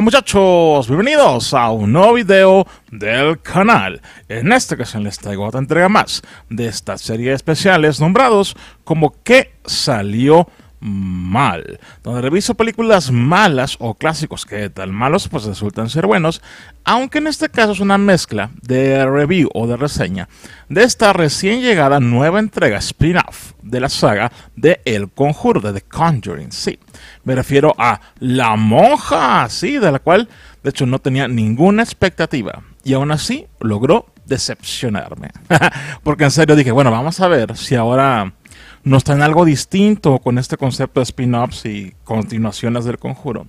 muchachos, bienvenidos a un nuevo video del canal. En esta ocasión les traigo otra entrega más de esta serie de especiales nombrados como que salió mal, donde reviso películas malas o clásicos que tan tal malos pues resultan ser buenos, aunque en este caso es una mezcla de review o de reseña de esta recién llegada nueva entrega spin-off de la saga de El Conjuro, de The Conjuring, sí. Me refiero a La Monja, sí, de la cual de hecho no tenía ninguna expectativa y aún así logró decepcionarme. Porque en serio dije, bueno, vamos a ver si ahora está en algo distinto con este concepto de spin-offs y continuaciones del conjuro.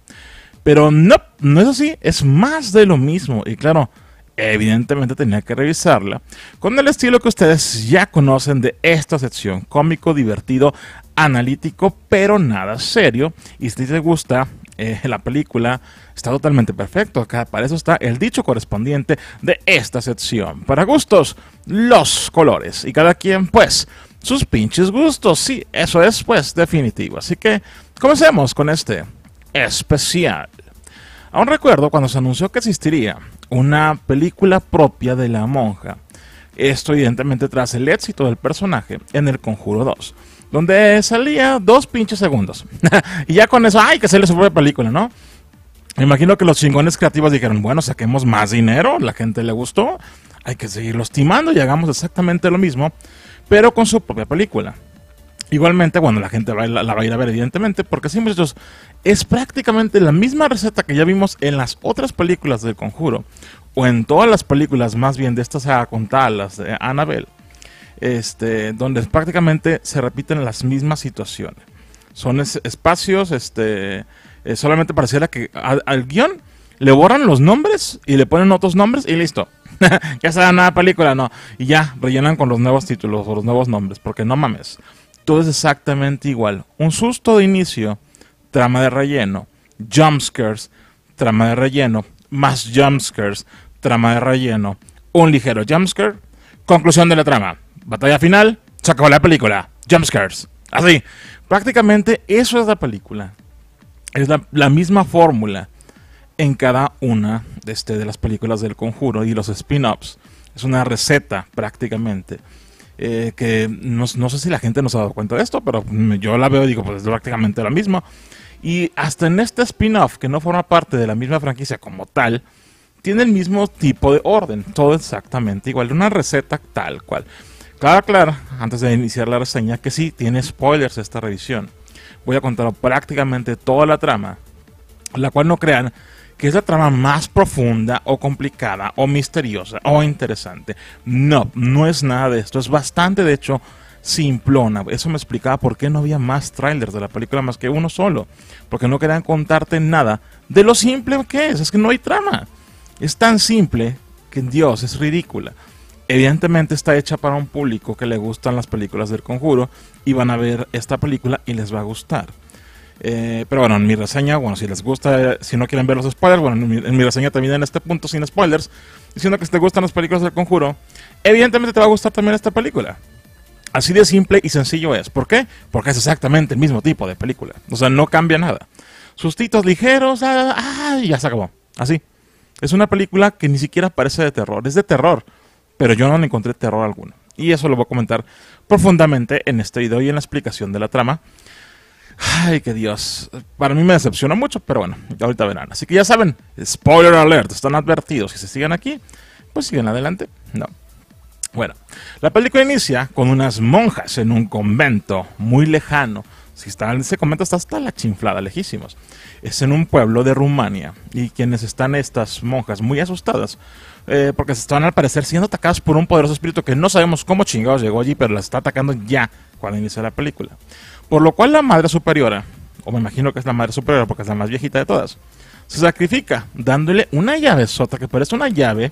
Pero no, no es así, es más de lo mismo. Y claro, evidentemente tenía que revisarla con el estilo que ustedes ya conocen de esta sección, cómico, divertido, analítico, pero nada serio. Y si te gusta eh, la película, está totalmente perfecto. Acá para eso está el dicho correspondiente de esta sección. Para gustos, los colores. Y cada quien, pues, sus pinches gustos. Sí, eso es pues definitivo. Así que comencemos con este especial. Aún recuerdo cuando se anunció que existiría una película propia de la monja. Esto evidentemente tras el éxito del personaje en El Conjuro 2. Donde salía dos pinches segundos. y ya con eso, ¡ay! Que se su propia película, ¿no? Me imagino que los chingones creativos dijeron, bueno, saquemos más dinero, la gente le gustó, hay que seguirlo timando y hagamos exactamente lo mismo pero con su propia película. Igualmente, bueno, la gente la, va a ir a ver, evidentemente, porque siempre muchachos, es prácticamente la misma receta que ya vimos en las otras películas del Conjuro, o en todas las películas más bien de estas a contar, las de Annabelle, este, donde prácticamente se repiten las mismas situaciones. Son espacios, este, eh, solamente pareciera que al guión le borran los nombres y le ponen otros nombres y listo, ya saben nada película, no. Y ya, rellenan con los nuevos títulos o los nuevos nombres, porque no mames. Todo es exactamente igual. Un susto de inicio, trama de relleno, jumpscares, trama de relleno, más jumpscares, trama de relleno, un ligero jumpscare, conclusión de la trama, batalla final, se acabó la película, jumpscares. Así, prácticamente eso es la película. Es la misma fórmula en cada una de, este, de las películas del conjuro y los spin-offs. Es una receta prácticamente. Eh, que no, sé si la gente nos ha dado cuenta de esto, pero yo la veo y digo, pues es prácticamente lo mismo Y hasta en este spin-off, que no forma parte de la misma franquicia como tal, tiene el mismo tipo de orden, todo exactamente igual, una receta tal cual. Claro, claro, antes de iniciar la reseña, que sí, tiene spoilers esta revisión. Voy a contar prácticamente toda la trama, la cual no crean que es la trama más profunda o complicada o misteriosa o interesante. No, no es nada de esto. Es bastante, de hecho, simplona. Eso me explicaba por qué no había más trailers de la película más que uno solo. Porque no querían contarte nada de lo simple que es. Es que no hay trama. Es tan simple que Dios es ridícula. Evidentemente está hecha para un público que le gustan las películas del conjuro y van a ver esta película y les va a gustar. Eh, pero bueno, en mi reseña, bueno, si les gusta, si no quieren ver los spoilers, bueno, en mi, reseña también en este punto sin spoilers, diciendo que si te gustan las películas del conjuro, evidentemente te va a gustar también esta película. Así de simple y sencillo es. ¿Por qué? Porque es exactamente el mismo tipo de película. O sea, no cambia nada. Sustitos ligeros, ah, ya se acabó. Así. Es una película que ni siquiera parece de terror, es de terror. Pero yo no le encontré terror alguno. Y eso lo voy a comentar profundamente en este video y en la explicación de la trama. Ay, qué Dios. Para mí me decepciona mucho, pero bueno, ahorita verán. Así que ya saben, spoiler alert, están advertidos. Si se siguen aquí, pues siguen adelante. No. Bueno, la película inicia con unas monjas en un convento muy lejano. Si están en ese convento, está hasta la chinflada, lejísimos. Es en un pueblo de Rumania. Y quienes están estas monjas muy asustadas, eh, porque se están al parecer siendo atacadas por un poderoso espíritu que no sabemos cómo chingados llegó allí, pero las está atacando ya cuando inicia la película. Por lo cual la madre superiora, o me imagino que es la madre superiora porque es la más viejita de todas, se sacrifica dándole una llave sota que parece una llave.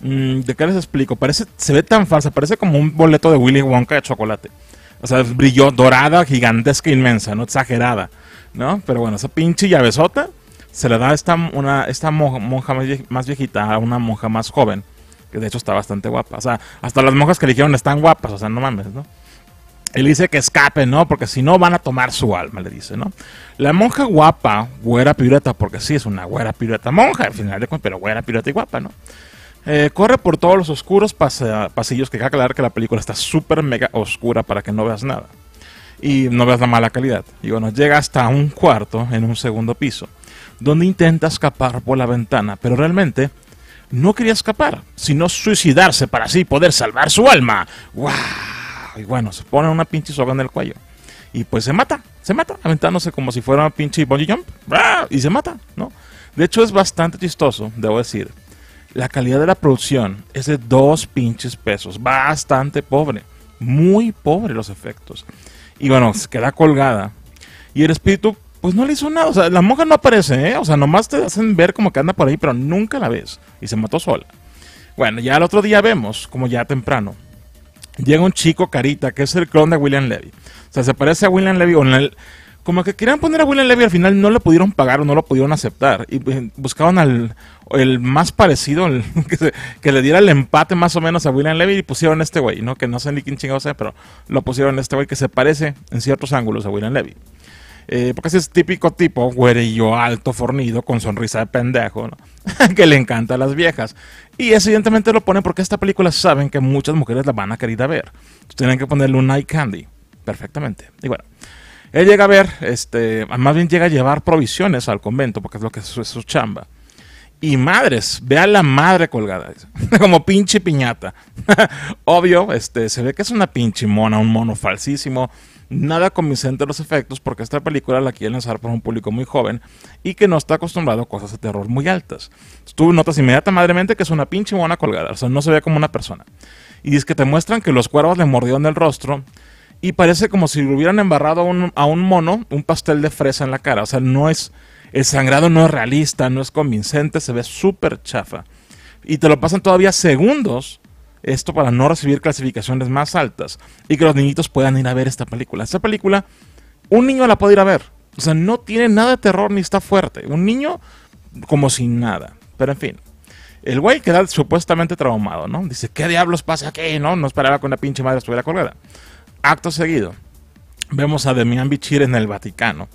Mm, ¿De qué les explico? Parece, se ve tan falsa, parece como un boleto de Willy Wonka de chocolate. O sea, brilló dorada, gigantesca, inmensa, no exagerada, ¿no? Pero bueno, esa pinche sota se la da esta, una, esta monja más viejita a una monja más joven, que de hecho está bastante guapa. O sea, hasta las monjas que le eligieron están guapas, o sea, no mames, ¿no? Él dice que escape ¿no? Porque si no van a tomar su alma, le dice, ¿no? La monja guapa, güera pirata, porque sí es una güera pirata monja, al final de cuentas, pero güera pirata y guapa, ¿no? Eh, corre por todos los oscuros pasillos que hay que aclarar que la película está súper mega oscura para que no veas nada. Y no veas la mala calidad. Y bueno, llega hasta un cuarto en un segundo piso, donde intenta escapar por la ventana, pero realmente no quería escapar, sino suicidarse para así poder salvar su alma. ¡Wow! Y bueno, se pone una pinche soga en el cuello. Y pues se mata, se mata, aventándose como si fuera una pinche bungee jump. Y se mata, ¿no? De hecho, es bastante chistoso, debo decir. La calidad de la producción es de dos pinches pesos. Bastante pobre. Muy pobre los efectos. Y bueno, se queda colgada. Y el espíritu, pues no le hizo nada. O sea, la monja no aparece, ¿eh? O sea, nomás te hacen ver como que anda por ahí, pero nunca la ves. Y se mató sola. Bueno, ya el otro día vemos, como ya temprano, llega un chico carita, que es el clon de William Levy. O sea, se parece a William Levy. como que querían poner a William Levy, al final no lo pudieron pagar o no lo pudieron aceptar. Y eh, buscaban al el más parecido, que, le diera el empate más o menos a William Levy y pusieron este güey, ¿no? Que no sé ni quién chingado sea, pero lo pusieron este güey que se parece en ciertos ángulos a William Levy. Eh, porque ese es típico tipo, güerillo alto, fornido, con sonrisa de pendejo, que le encanta a las viejas. Y evidentemente lo ponen porque esta película saben que muchas mujeres la van a querer ver. tienen que ponerle un night candy. Perfectamente. Y bueno. Él llega a ver, este, más bien llega a llevar provisiones al convento, porque es lo que es su, es su chamba. Y madres, vea la madre colgada, como pinche piñata. Obvio, este, se ve que es una pinche mona, un mono falsísimo nada convincente los efectos porque esta película la quieren lanzar por un público muy joven y que no está acostumbrado a cosas de terror muy altas. Tú notas inmediatamente que es una pinche buena colgada, o sea, no se ve como una persona. Y es que te muestran que los cuervos le mordieron el rostro y parece como si le hubieran embarrado a un, mono un pastel de fresa en la cara. O sea, no es. El sangrado no es realista, no es convincente, se ve súper chafa. Y te lo pasan todavía segundos esto para no recibir clasificaciones más altas y que los niñitos puedan ir a ver esta película. Esta película, un niño la puede ir a ver. O sea, no tiene nada de terror ni está fuerte. Un niño como sin nada. Pero en fin. El güey queda supuestamente traumado, ¿no? Dice, ¿qué diablos pasa aquí? No, no esperaba que una pinche madre estuviera colgada. Acto seguido, vemos a Demian Bichir en el Vaticano.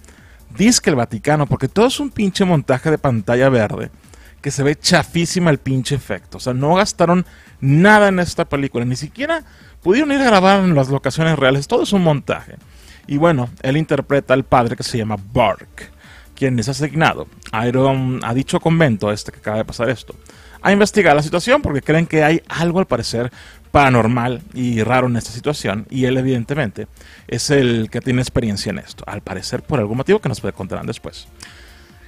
Dice que el Vaticano, porque todo es un pinche montaje de pantalla verde que se ve chafísima el pinche efecto. O sea, no gastaron nada en esta película, ni siquiera pudieron ir a grabar en las locaciones reales, todo es un montaje. Y bueno, él interpreta al padre que se llama Bark, quien es asignado a, dicho convento, este que acaba de pasar esto, a investigar la situación porque creen que hay algo al parecer paranormal y raro en esta situación y él evidentemente es el que tiene experiencia en esto, al parecer por algún motivo que nos puede contarán después.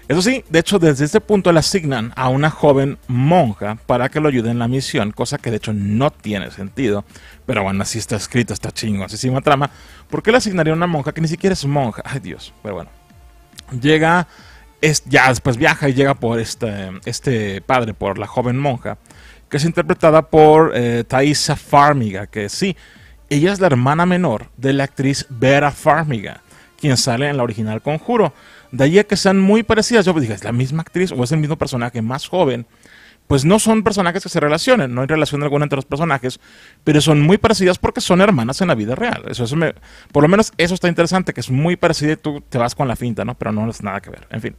Eso sí, de hecho, desde este punto le asignan a una joven monja para que lo ayude en la misión, cosa que de hecho no tiene sentido. Pero bueno, así está escrita es una trama. ¿Por qué le asignaría a una monja que ni siquiera es monja? Ay Dios, pero bueno. Llega, ya después viaja y llega por este, este, padre, por la joven monja, que es interpretada por eh, Thaisa Farmiga, que sí, ella es la hermana menor de la actriz Vera Farmiga, quien sale en la original Conjuro. De ahí a que sean muy parecidas, yo dije, es la misma actriz o es el mismo personaje más joven. Pues no son personajes que se relacionen, no hay relación alguna entre los personajes, pero son muy parecidas porque son hermanas en la vida real. Eso, eso por lo menos eso está interesante, que es muy parecida y tú te vas con la finta, ¿no? Pero no es nada que ver. En fin.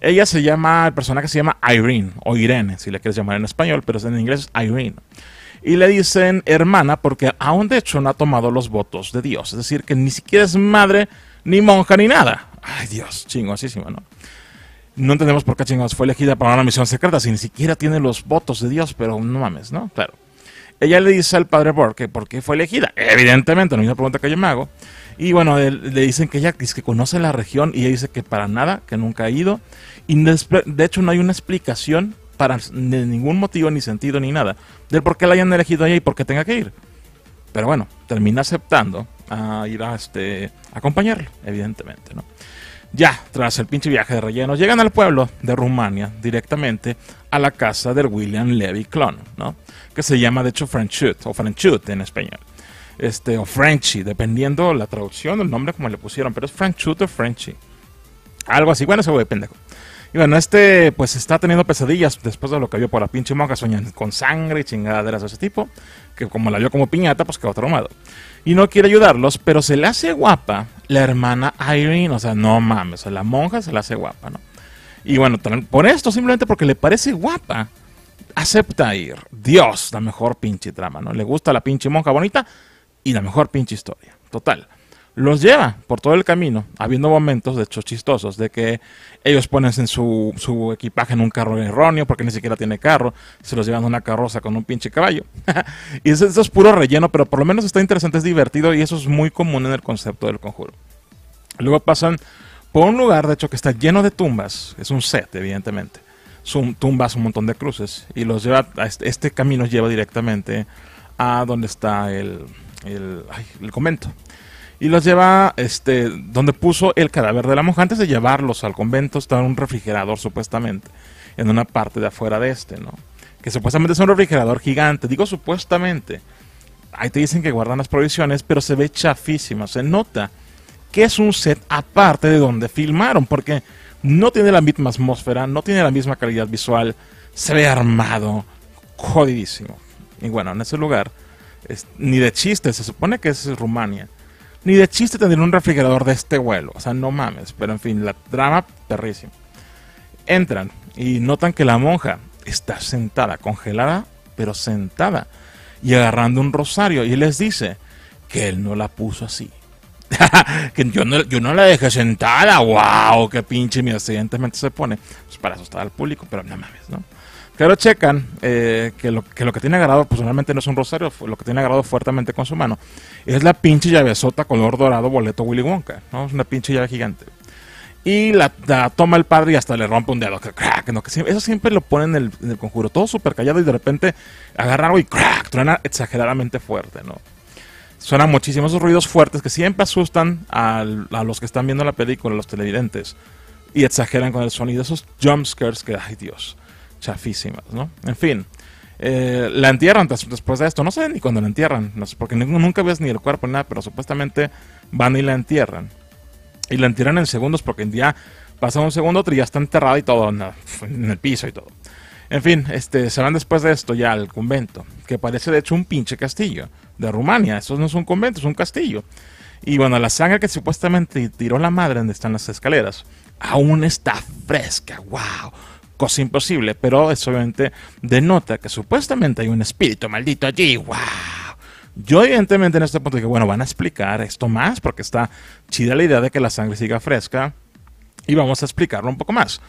Ella se llama, el personaje se llama Irene, o Irene, si la quieres llamar en español, pero en inglés es Irene. Y le dicen hermana porque aún de hecho no ha tomado los votos de Dios. Es decir, que ni siquiera es madre, ni monja, ni nada. Ay, Dios, chingosísima, ¿no? No entendemos por qué chingados fue elegida para una misión secreta si ni siquiera tiene los votos de Dios, pero no mames, ¿no? Claro. Ella le dice al padre porque por qué fue elegida. Evidentemente, la misma pregunta que yo me hago. Y bueno, le dicen que ella que conoce la región y ella dice que para nada, que nunca ha ido. Y de hecho no hay una explicación para ningún motivo, ni sentido, ni nada, del por qué la hayan elegido ella y por qué tenga que ir. Pero bueno, termina aceptando a ir a, este, acompañarlo, evidentemente, ¿no? Ya, tras el pinche viaje de relleno, llegan al pueblo de Rumania directamente a la casa del William Levy Clon, ¿no? Que se llama de hecho Franchut o Franchut en español. Este, o Frenchy, dependiendo la traducción, el nombre como le pusieron, pero es Franchut o Frenchy. Algo así, bueno, ese güey pendejo. Y bueno, este pues está teniendo pesadillas después de lo que vio por la pinche monja, soñando con sangre y chingaderas de ese tipo, que como la vio como piñata, pues quedó traumado y no quiere ayudarlos, pero se le hace guapa la hermana Irene, o sea, no mames, la monja se le hace guapa, ¿no? Y bueno, por esto, simplemente porque le parece guapa, acepta ir. Dios, la mejor pinche trama, ¿no? Le gusta la pinche monja bonita y la mejor pinche historia. Total los lleva por todo el camino, habiendo momentos de hecho chistosos, de que ellos ponen su, su equipaje en un carro erróneo porque ni siquiera tiene carro, se los llevan a una carroza con un pinche caballo. y eso, es puro relleno, pero por lo menos está interesante, es divertido y eso es muy común en el concepto del conjuro. Luego pasan por un lugar, de hecho, que está lleno de tumbas, es un set, evidentemente, son tumbas, un montón de cruces, y los lleva, este, camino lleva directamente a donde está el, el, el convento y los lleva este donde puso el cadáver de la monja antes de llevarlos al convento estaba un refrigerador supuestamente en una parte de afuera de este no que supuestamente es un refrigerador gigante digo supuestamente ahí te dicen que guardan las provisiones pero se ve chafísima se nota que es un set aparte de donde filmaron porque no tiene la misma atmósfera no tiene la misma calidad visual se ve armado jodidísimo y bueno en ese lugar ni de chiste se supone que es Rumania ni de chiste tendría un refrigerador de este vuelo. O sea, no mames. Pero en fin, la trama perrísima. Entran y notan que la monja está sentada, congelada, pero sentada. Y agarrando un rosario. Y les dice que él no la puso así. que yo no, la dejé sentada. ¡Wow! ¡Qué pinche miedo! Evidentemente se pone. Pues, para asustar al público, pero no mames, ¿no? Pero checan eh, que, lo, que tiene agarrado, pues no es un rosario, lo que tiene agarrado fuertemente con su mano es la pinche llave color dorado boleto Willy Wonka, ¿no? Es una pinche llave gigante. Y la, toma el padre y hasta le rompe un dedo, eso siempre lo ponen en el, conjuro, todo súper callado y de repente agarra algo y crack, truena exageradamente fuerte, ¿no? Suenan muchísimos esos ruidos fuertes que siempre asustan a los que están viendo la película, a los televidentes, y exageran con el sonido, esos jumpscares que, ay Dios chafísimas, ¿no? En fin. Eh, la entierran después de esto. No sé ni cuándo la entierran, no sé, porque nunca ves ni el cuerpo ni nada, pero supuestamente van y la entierran. Y la entierran en segundos porque en día pasa un segundo, y ya está enterrada y todo en, el piso y todo. En fin, este, se van después de esto ya al convento, que parece de hecho un pinche castillo de Rumania. Eso no es un convento, es un castillo. Y bueno, la sangre que supuestamente tiró la madre donde están las escaleras, aún está fresca, wow cosa imposible, pero eso obviamente denota que supuestamente hay un espíritu maldito allí. ¡Wow! Yo evidentemente en este punto dije, bueno, van a explicar esto más porque está chida la idea de que la sangre siga fresca y vamos a explicarlo un poco más.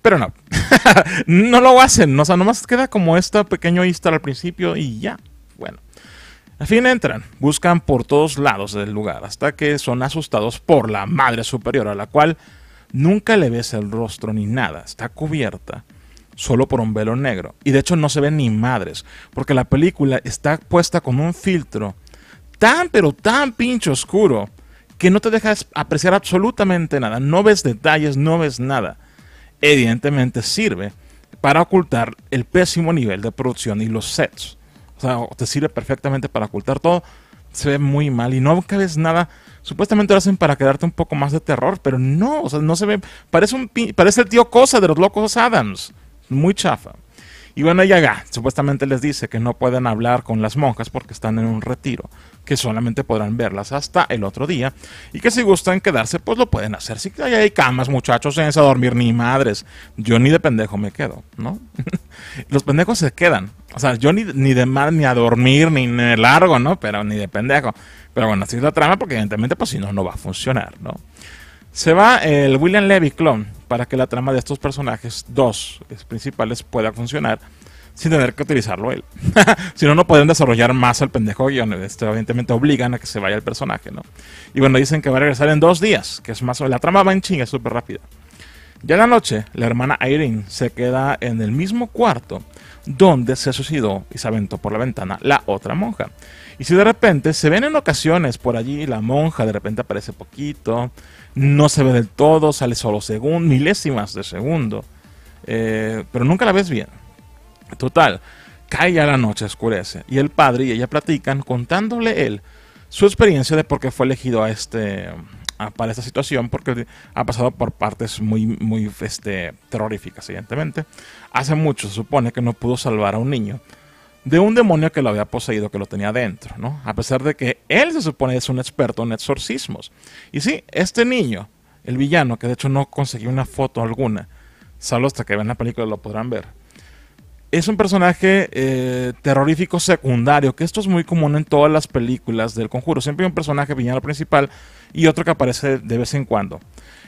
Pero no, no lo hacen, o sea, nomás queda como esta pequeño Easter al principio y ya, bueno. Al fin entran, buscan por todos lados del lugar, hasta que son asustados por la madre superior, a la cual Nunca le ves el rostro ni nada, está cubierta solo por un velo negro. Y de hecho no se ven ni madres, porque la película está puesta con un filtro tan pero tan pinche oscuro que no te deja apreciar absolutamente nada, no ves detalles, no ves nada. Evidentemente sirve para ocultar el pésimo nivel de producción y los sets. O sea, te sirve perfectamente para ocultar todo, se ve muy mal y no ves nada. Supuestamente lo hacen para quedarte un poco más de terror, pero no, o sea, no se ve. Parece, un, parece el tío Cosa de los Locos Adams. Muy chafa. Y bueno, acá, supuestamente les dice que no pueden hablar con las monjas porque están en un retiro, que solamente podrán verlas hasta el otro día y que si gustan quedarse, pues lo pueden hacer. Si que hay camas, muchachos, en a dormir ni madres. Yo ni de pendejo me quedo, ¿no? Los pendejos se quedan. O sea, yo ni, ni de mal, ni a dormir, ni, en el largo, ¿no? Pero ni de pendejo. Pero bueno, así es la trama porque evidentemente, pues si no, no va a funcionar, ¿no? Se va el William Levy clon para que la trama de estos personajes, dos principales, pueda funcionar sin tener que utilizarlo él. si no, no pueden desarrollar más al pendejo y obviamente evidentemente obligan a que se vaya el personaje, ¿no? Y bueno, dicen que va a regresar en dos días, que es más o La trama va en chinga, súper rápida. Ya en la noche, la hermana Irene se queda en el mismo cuarto donde se suicidó y se aventó por la ventana la otra monja. Y si de repente se ven en ocasiones por allí, la monja de repente aparece poquito, no se ve del todo, sale solo segundo milésimas de segundo, eh, pero nunca la ves bien. Total, cae ya la noche, oscurece, y el padre y ella platican contándole él su experiencia de por qué fue elegido este, para esta situación, porque ha pasado por partes muy, muy este, terroríficas, evidentemente. Hace mucho se supone que no pudo salvar a un niño de un demonio que lo había poseído, que lo tenía dentro, ¿no? A pesar de que él se supone es un experto en exorcismos. Y sí, este niño, el villano, que de hecho no conseguí una foto alguna, salvo hasta que vean la película lo podrán ver. Es un personaje eh, terrorífico secundario, que esto es muy común en todas las películas del conjuro. Siempre hay un personaje villano principal y otro que aparece de vez en cuando.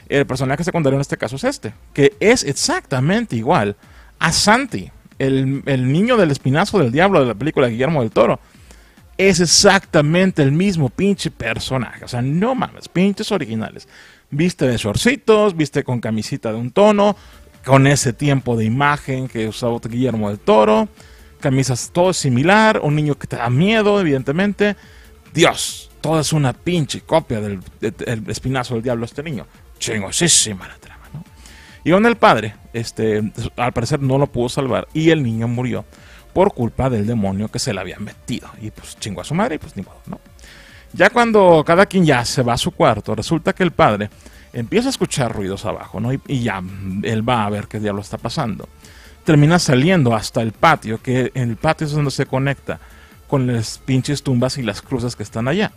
El personaje secundario en este caso es este, que es exactamente igual a Santi el, niño del espinazo del diablo de la película de Guillermo del Toro es exactamente el mismo pinche personaje. O sea, no mames, pinches originales. Viste de shortcitos, viste con camisita de un tono, con ese tiempo de imagen que usaba Guillermo del Toro, camisas todo similar, un niño que te da miedo, evidentemente. Dios, todo es una pinche copia del, espinazo del diablo este niño. Chingosísima la y con el padre, este, al parecer no lo pudo salvar y el niño murió por culpa del demonio que se le había metido. Y pues chingó a su madre y pues ni modo, ¿no? Ya cuando cada quien ya se va a su cuarto, resulta que el padre empieza a escuchar ruidos abajo, ¿no? Y, ya mm, él va a ver qué diablo está pasando. Termina saliendo hasta el patio, que en el patio es donde se conecta con las pinches tumbas y las cruces que están allá.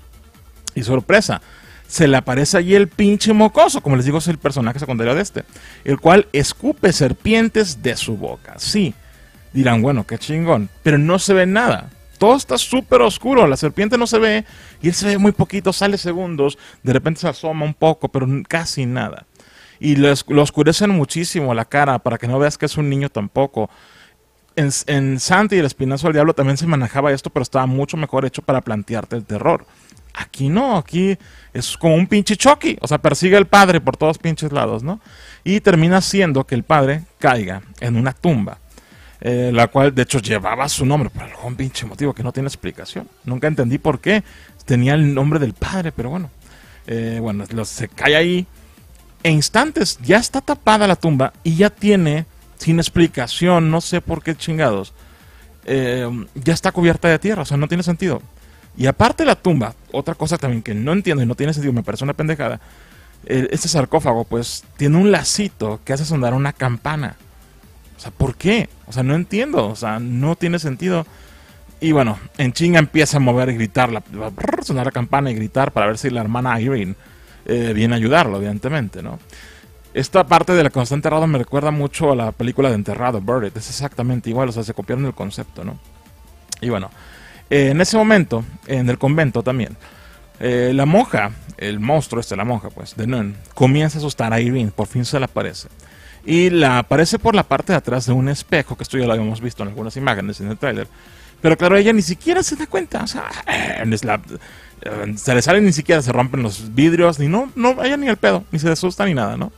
Y sorpresa, se le aparece allí el pinche mocoso, como les digo, es el personaje secundario de este, el cual escupe serpientes de su boca. Sí, dirán, bueno, qué chingón, pero no se ve nada. Todo está súper oscuro, la serpiente no se ve, y él se ve muy poquito, sale segundos, de repente se asoma un poco, pero casi nada. Y lo, oscurecen muchísimo la cara para que no veas que es un niño tampoco. En, en Santi y el Espinazo del Diablo también se manejaba esto, pero estaba mucho mejor hecho para plantearte el terror Aquí no, aquí es como un pinche choque, o sea, persigue al padre por todos pinches lados, ¿no? Y termina siendo que el padre caiga en una tumba, eh, la cual de hecho llevaba su nombre por algún pinche motivo que no tiene explicación. Nunca entendí por qué tenía el nombre del padre, pero bueno, eh, bueno, se cae ahí. E instantes ya está tapada la tumba y ya tiene, sin explicación, no sé por qué chingados, eh, ya está cubierta de tierra, o sea, no tiene sentido. Y aparte la tumba, otra cosa también que no entiendo y no tiene sentido, me parece una pendejada. Eh, este sarcófago, pues, tiene un lacito que hace sonar una campana. O sea, ¿por qué? O sea, no entiendo. O sea, no tiene sentido. Y bueno, en chinga empieza a mover y gritar, la, sonar la campana y gritar para ver si la hermana Irene eh, viene a ayudarlo, evidentemente, ¿no? Esta parte de la constante enterrado me recuerda mucho a la película de Enterrado, Buried. Es exactamente igual, o sea, se copiaron el concepto, ¿no? Y bueno, eh, en ese momento, en el convento también, eh, la monja, el monstruo este, la monja, pues, de Nun, comienza a asustar a Irene, por fin se la aparece. Y la aparece por la parte de atrás de un espejo, que esto ya lo habíamos visto en algunas imágenes en el tráiler. Pero claro, ella ni siquiera se da cuenta, o sea, eh, se le salen ni siquiera, se rompen los vidrios, ni no, no, ella ni el pedo, ni se asusta ni nada, ¿no?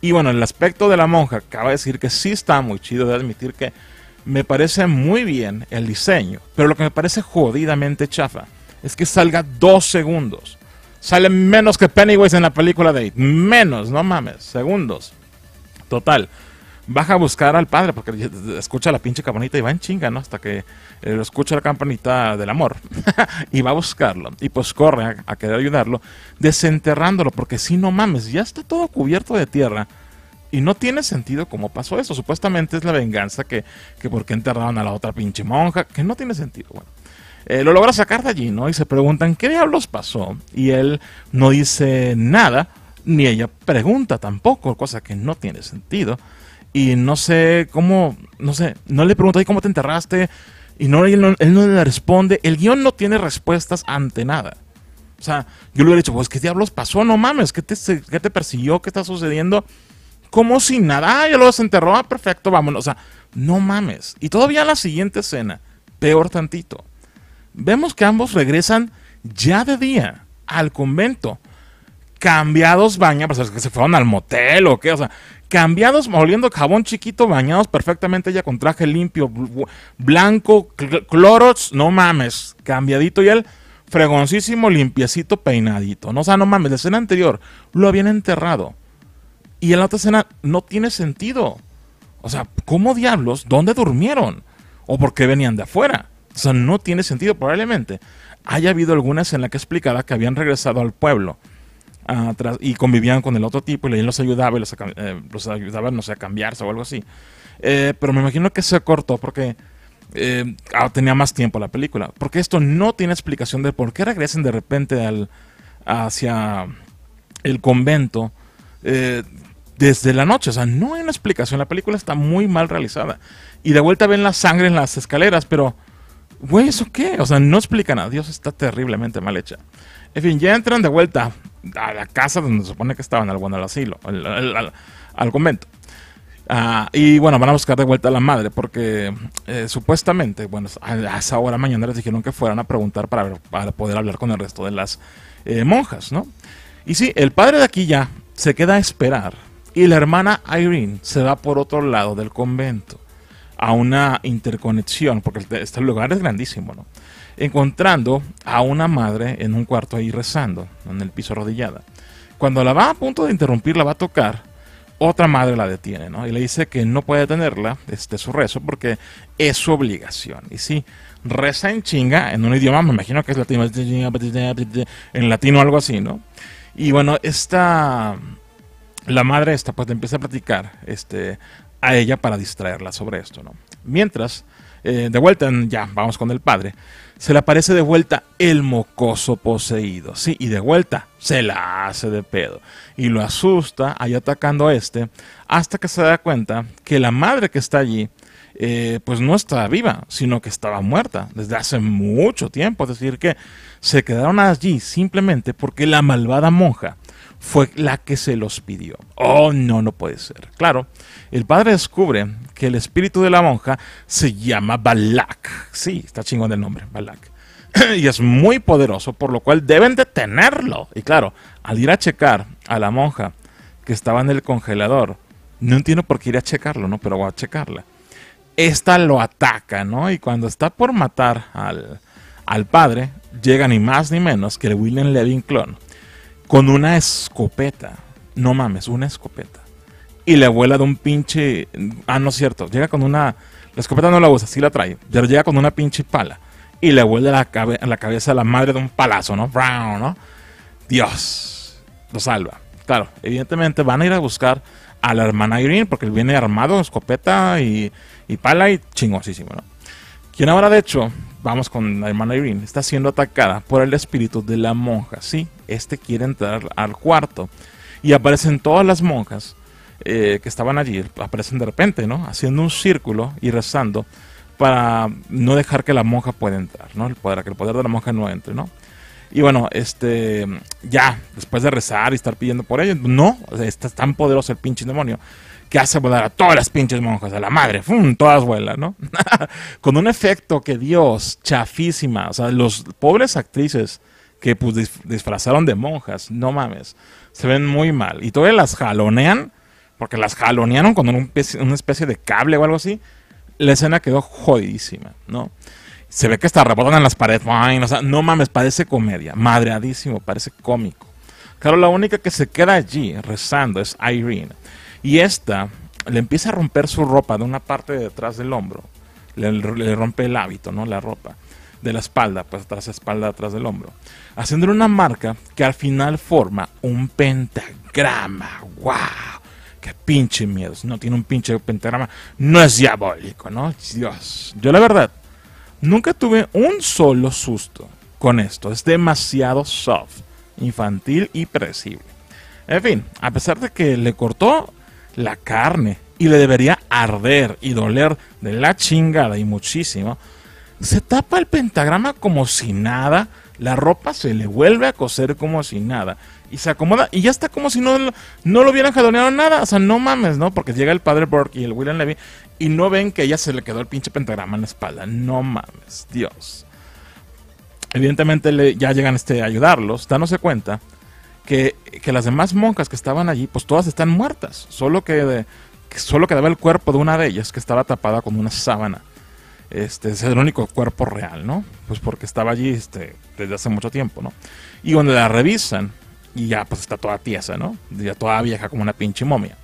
Y bueno, el aspecto de la monja, acaba de decir que sí está muy chido de admitir que me parece muy bien el diseño, pero lo que me parece jodidamente chafa es que salga dos segundos. Sale menos que Pennywise en la película de Menos, no mames, segundos. Total. Baja a buscar al padre porque escucha la pinche campanita y va en chinga, ¿no? Hasta que eh, escucha la campanita del amor. y va a buscarlo. Y pues corre a querer ayudarlo, desenterrándolo porque si no mames, ya está todo cubierto de tierra y no tiene sentido cómo pasó eso. Supuestamente es la venganza que, que porque enterraron a la otra pinche monja, que no tiene sentido. Bueno, eh, lo logra sacar de allí, ¿no? Y se preguntan qué diablos pasó. Y él no dice nada, ni ella pregunta tampoco, cosa que no tiene sentido. Y no sé cómo, no sé, no le pregunta, ¿y cómo te enterraste? Y no él, no, le responde. El guión no tiene respuestas ante nada. O sea, yo le hubiera dicho, pues, ¿qué diablos pasó? No mames, qué te persiguió? ¿Qué está sucediendo? como si nada. Ah, ya lo desenterró, ah, perfecto, vámonos. O sea, no mames. Y todavía la siguiente escena, peor tantito. Vemos que ambos regresan ya de día al convento. Cambiados, bañados, pues, que se fueron al motel o qué, o sea, cambiados, moliendo jabón chiquito, bañados perfectamente ya con traje limpio, blanco, clorox, no mames, cambiadito y él fregoncísimo, limpiecito, peinadito. No, o sea, no mames, la escena anterior lo habían enterrado. Y en la otra escena no tiene sentido. O sea, ¿cómo diablos? ¿Dónde durmieron? ¿O por qué venían de afuera? O sea, no tiene sentido probablemente. Haya habido algunas en la que explicaba que habían regresado al pueblo ah, y convivían con el otro tipo y le los ayudaba y eh, los, ayudaba, no sé, a cambiarse o algo así. Eh, pero me imagino que se cortó porque eh, ah, tenía más tiempo la película. Porque esto no tiene explicación de por qué regresen de repente al, hacia el convento desde la noche. O sea, no hay una explicación. La película está muy mal realizada. Y de vuelta ven la sangre en las escaleras, pero, güey, ¿eso qué? O sea, no explica nada. Dios está terriblemente mal hecha. En fin, ya entran de vuelta a la casa donde se supone que estaban, al, al asilo, al, convento. Ah, y bueno, van a buscar de vuelta a la madre porque eh, supuestamente, bueno, a, esa hora mañana les dijeron que fueran a preguntar para, poder hablar con el resto de las eh, monjas, ¿no? Y sí, el padre de aquí ya se queda a esperar y la hermana Irene se va por otro lado del convento, a una interconexión, porque este lugar es grandísimo, ¿no? Encontrando a una madre en un cuarto ahí rezando, en el piso arrodillada. Cuando la va a punto de interrumpir, la va a tocar, otra madre la detiene, ¿no? Y le dice que no puede detenerla, este, su rezo, porque es su obligación. Y sí, reza en chinga, en un idioma, me imagino que es latino, en latino algo así, ¿no? Y bueno, esta la madre esta pues le empieza a platicar este, a ella para distraerla sobre esto, ¿no? Mientras, eh, de vuelta, ya, vamos con el padre, se le aparece de vuelta el mocoso poseído, ¿sí? Y de vuelta, se la hace de pedo. Y lo asusta ahí atacando a este, hasta que se da cuenta que la madre que está allí, eh, pues no estaba viva, sino que estaba muerta desde hace mucho tiempo. Es decir, que se quedaron allí simplemente porque la malvada monja fue la que se los pidió. Oh, no, no puede ser. Claro, el padre descubre que el espíritu de la monja se llama Balak. Sí, está chingón el nombre, Balak. y es muy poderoso, por lo cual deben detenerlo Y claro, al ir a checar a la monja que estaba en el congelador, no entiendo por qué ir a checarlo, ¿no? Pero voy a checarla. Esta lo ataca, ¿no? Y cuando está por matar al, al padre, llega ni más ni menos que el William Levin clon con una escopeta. No mames, una escopeta. Y la abuela de un pinche. Ah, no es cierto. Llega con una. La escopeta no la usa, sí la trae. Pero llega con una pinche pala. Y le vuelve la, la cabeza a la madre de un palazo, ¿no? Brown, ¿no? Dios. Lo salva. Claro, evidentemente van a ir a buscar a la hermana Irene porque él viene armado, escopeta y, y pala y chingosísimo, ¿no? Quien ahora, de hecho, Vamos con la hermana Irene. Está siendo atacada por el espíritu de la monja. Sí, este quiere entrar al cuarto. Y aparecen todas las monjas eh, que estaban allí. Aparecen de repente, ¿no? Haciendo un círculo y rezando para no dejar que la monja pueda entrar, ¿no? El poder, que el poder de la monja no entre, ¿no? Y bueno, este, ya, después de rezar y estar pidiendo por ella, no, está tan poderoso el pinche demonio que hace volar a todas las pinches monjas, a la madre, ¡fum! Todas vuelan, ¿no? Con un efecto que Dios, chafísima, o sea, los pobres actrices que pues disfrazaron de monjas, no mames, se ven muy mal. Y todavía las jalonean, porque las jalonearon con un, una especie de cable o algo así. La escena quedó jodidísima, ¿no? Se ve que está rebotando en las paredes. no, mames, parece comedia. Madreadísimo, parece cómico. Claro, la única que se queda allí rezando es Irene. Y esta le empieza a romper su ropa de una parte de detrás del hombro. Le, rompe el hábito, ¿no? La ropa de la espalda, pues atrás de espalda, atrás del hombro. Haciendo una marca que al final forma un pentagrama. ¡Wow! ¡Qué pinche miedo! No tiene un pinche pentagrama. No es diabólico, ¿no? Dios. Yo la verdad, nunca tuve un solo susto con esto. Es demasiado soft, infantil y predecible. En fin, a pesar de que le cortó la carne y le debería arder y doler de la chingada y muchísimo, se tapa el pentagrama como si nada, la ropa se le vuelve a coser como si nada y se acomoda y ya está como si no, no lo hubieran jadoneado nada, o sea, no mames, ¿no? Porque llega el padre Burke y el William Levy y no ven que ella se le quedó el pinche pentagrama en la espalda, no mames, Dios. Evidentemente ya llegan este, a ayudarlos, dándose cuenta que, las demás monjas que estaban allí, pues todas están muertas, solo que, quedaba el cuerpo de una de ellas que estaba tapada con una sábana. Este, ese es el único cuerpo real, ¿no? Pues porque estaba allí este, desde hace mucho tiempo, ¿no? Y cuando la revisan, y ya pues está toda tiesa, ¿no? Ya toda vieja como una pinche momia.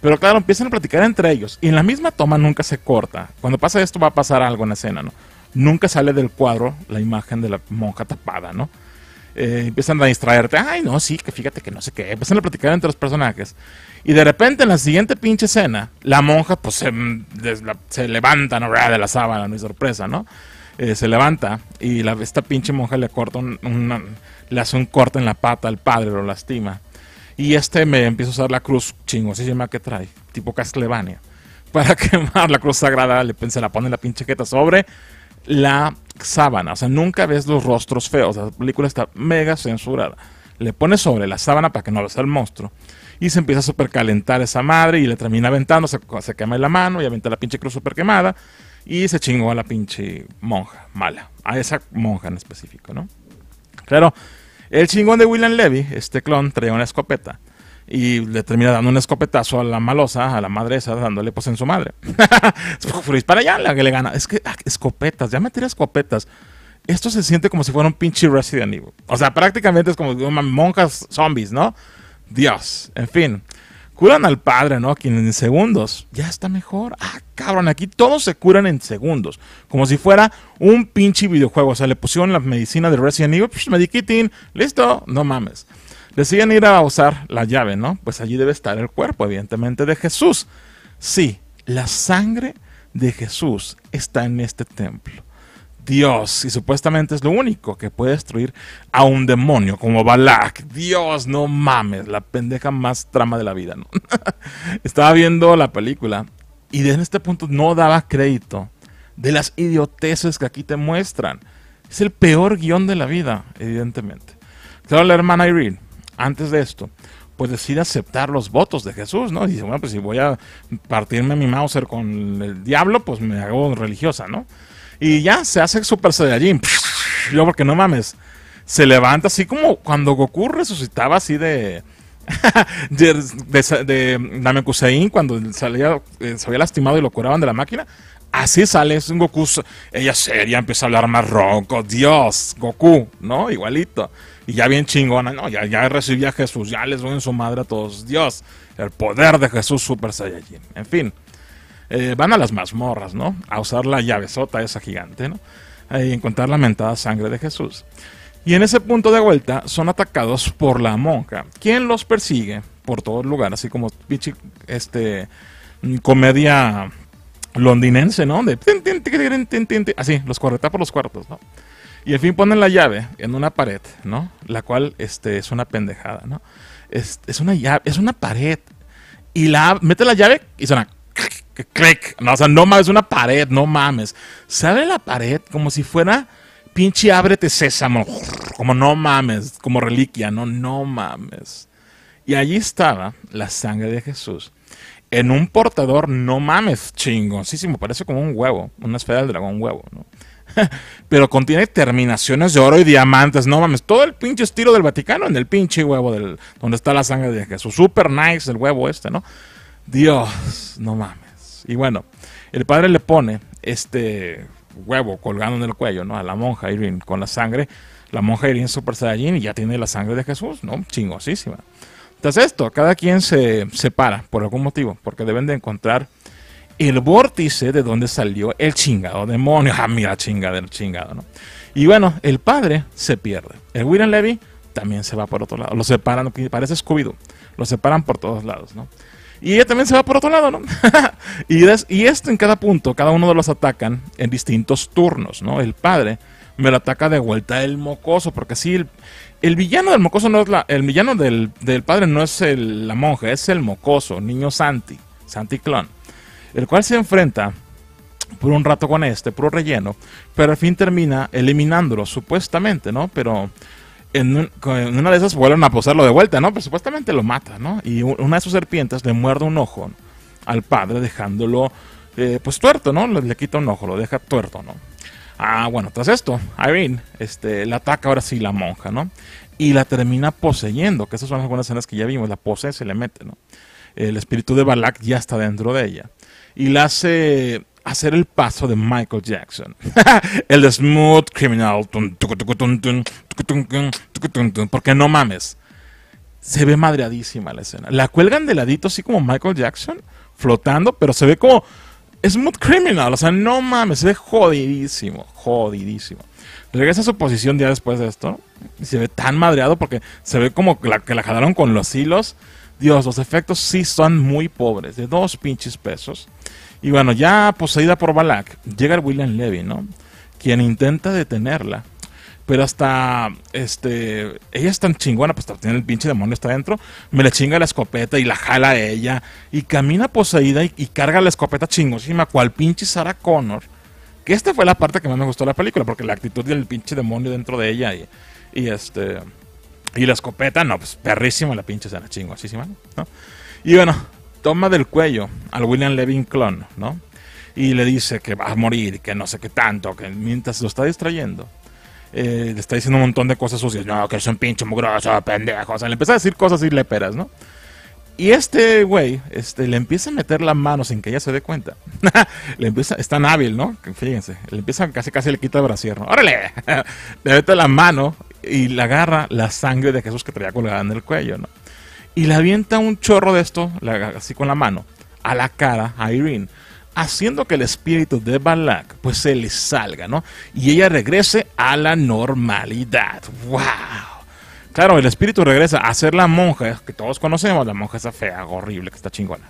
Pero claro, empiezan a platicar entre ellos. Y en la misma toma nunca se corta. Cuando pasa esto va a pasar algo en la escena, ¿no? Nunca sale del cuadro la imagen de la monja tapada, ¿no? Eh, empiezan a distraerte. Ay, no, sí, que fíjate que no sé qué. Empiezan a platicar entre los personajes. Y de repente, en la siguiente pinche escena, la monja, pues se, levanta, ¿no? De la sábana, no hay sorpresa, ¿no? Eh, se levanta y la, esta pinche monja le corta le hace un corte en la pata al padre, lo lastima. Y este me empieza a usar la cruz chingosísima que trae, tipo Castlevania, para quemar la cruz sagrada. Le, se la pone la pinche queta sobre la sábana, o sea, nunca ves los rostros feos, la película está mega censurada. Le pone sobre la sábana para que no veas el monstruo. Y se empieza a supercalentar esa madre y le termina aventando, se, quema en la mano y aventa la pinche cruz super quemada. Y se chingó a la pinche monja mala, a esa monja en específico, ¿no? Claro, el chingón de William Levy, este clon, traía una escopeta y le termina dando un escopetazo a la malosa, a la madre esa, dándole pues en su madre. para allá, la que le gana. Es que ah, escopetas, ya me escopetas. Esto se siente como si fuera un pinche Resident Evil. O sea, prácticamente es como monjas zombies, ¿no? Dios, en fin. Curan al padre, ¿no? Quien en segundos ya está mejor. Ah, cabrón, aquí todos se curan en segundos. Como si fuera un pinche videojuego. O sea, le pusieron la medicina de Resident Evil, psh, pues, listo, no mames. Deciden ir a usar la llave, ¿no? Pues allí debe estar el cuerpo, evidentemente, de Jesús. Sí, la sangre de Jesús está en este templo. Dios, y supuestamente es lo único que puede destruir a un demonio como Balak. Dios, no mames, la pendeja más trama de la vida. ¿no? Estaba viendo la película y desde este punto no daba crédito de las idioteces que aquí te muestran. Es el peor guión de la vida, evidentemente. Claro, la hermana Irene antes de esto, pues decide aceptar los votos de Jesús, ¿no? Y dice, bueno, pues si voy a partirme mi Mauser con el diablo, pues me hago religiosa, ¿no? Y ya se hace Super Saiyajin. Yo, porque no mames. Se levanta así como cuando Goku resucitaba así de. de, de, Namekusein cuando salía, eh, se había, lastimado y lo curaban de la máquina, Así sale, Goku, ella seria, empieza a hablar más ronco, Dios, Goku, ¿no? Igualito. Y ya bien chingona, no, ya, ya recibí a Jesús, ya les doy en su madre a todos, Dios, el poder de Jesús Super Saiyajin. En fin, eh, van a las mazmorras, ¿no? A usar la llavezota esa gigante, ¿no? Y encontrar la mentada sangre de Jesús. Y en ese punto de vuelta son atacados por la monja, quien los persigue por todo el lugar, así como este comedia londinense, ¿no? De así, los cuarteta por los cuartos, ¿no? Y al fin ponen la llave en una pared, ¿no? La cual este, es una pendejada, ¿no? Es, una llave, es una pared. Y la mete la llave y suena clic, o sea, no mames, es una pared, no mames. Sale la pared como si fuera pinche ábrete sésamo. Como no mames, como reliquia, no, no mames. Y allí estaba la sangre de Jesús en un portador, no mames, chingosísimo. Parece como un huevo, una esfera del dragón huevo, ¿no? Pero contiene terminaciones de oro y diamantes, no mames. Todo el pinche estilo del Vaticano en el pinche huevo del, donde está la sangre de Jesús. Super nice el huevo este, ¿no? Dios, no mames. Y bueno, el padre le pone este huevo colgando en el cuello, ¿no? A la monja Irene con la sangre. La monja Irene es Super Saiyajin y ya tiene la sangre de Jesús, ¿no? Chingosísima. Entonces esto, cada quien se separa por algún motivo, porque deben de encontrar el vórtice de donde salió el chingado demonio. Ah, mira, chingada, el chingado, ¿no? Y bueno, el padre se pierde. El William Levy también se va por otro lado. Lo separan, parece Scooby-Doo. Lo separan por todos lados, ¿no? Y ella también se va por otro lado, ¿no? y, y esto en cada punto, cada uno de los atacan en distintos turnos, ¿no? El padre me lo ataca de vuelta el mocoso, porque sí, el villano del mocoso no es la, el villano del, padre no es la monja, es el mocoso, niño Santi, Santi Clon, el cual se enfrenta por un rato con este, puro relleno, pero al fin termina eliminándolo, supuestamente, ¿no? Pero en, una de esas vuelven a posarlo de vuelta, ¿no? Pero supuestamente lo mata, ¿no? Y una de sus serpientes le muerde un ojo al padre, dejándolo, eh, pues tuerto, ¿no? Le, le quita un ojo, lo deja tuerto, ¿no? Ah, bueno, tras esto, Irene este, la ataca ahora sí la monja, ¿no? Y la termina poseyendo, que esas son algunas escenas que ya vimos, la posee, se le mete, ¿no? El espíritu de Balak ya está dentro de ella. Y la hace hacer el paso de Michael Jackson. el smooth criminal. Porque no mames. Se ve madreadísima la escena. La cuelgan de ladito así como Michael Jackson, flotando, pero se ve como es Smooth Criminal, o sea, no mames, se ve jodidísimo, jodidísimo. Regresa a su posición día después de esto y se ve tan madreado porque se ve como que la, que jalaron con los hilos. Dios, los efectos sí son muy pobres, de dos pinches pesos. Y bueno, ya poseída por Balak, llega William Levy, ¿no? Quien intenta detenerla pero hasta, este, ella es tan chingona, pues tiene el pinche demonio está adentro, me le chinga la escopeta y la jala a ella, y camina poseída y, carga la escopeta chingosísima, cual pinche Sarah Connor. Que esta fue la parte que más me gustó de la película, porque la actitud del pinche demonio dentro de ella y, este... Y la escopeta, no, pues perrísima la pinche Sarah chingosísima, ¿no? Y bueno, toma del cuello al William Levin clon, ¿no? Y le dice que va a morir, que no sé qué tanto, que mientras lo está distrayendo, eh, le está diciendo un montón de cosas sucias. No, que es un pinche mugroso, pendejo. O sea, le empieza a decir cosas le peras, ¿no? Y este güey este, le empieza a meter la mano sin que ella se dé cuenta. le empieza, es tan hábil, ¿no? Fíjense, le empieza casi casi le quita el brasier, ¡Órale! le mete la mano y le agarra la sangre de Jesús que traía colgada en el cuello, ¿no? Y le avienta un chorro de esto, así con la mano, a la cara a Irene haciendo que el espíritu de Balak pues se le salga, ¿no? Y ella regrese a la normalidad. ¡Wow! Claro, el espíritu regresa a ser la monja, que todos conocemos, la monja esa fea, horrible, que está chingona.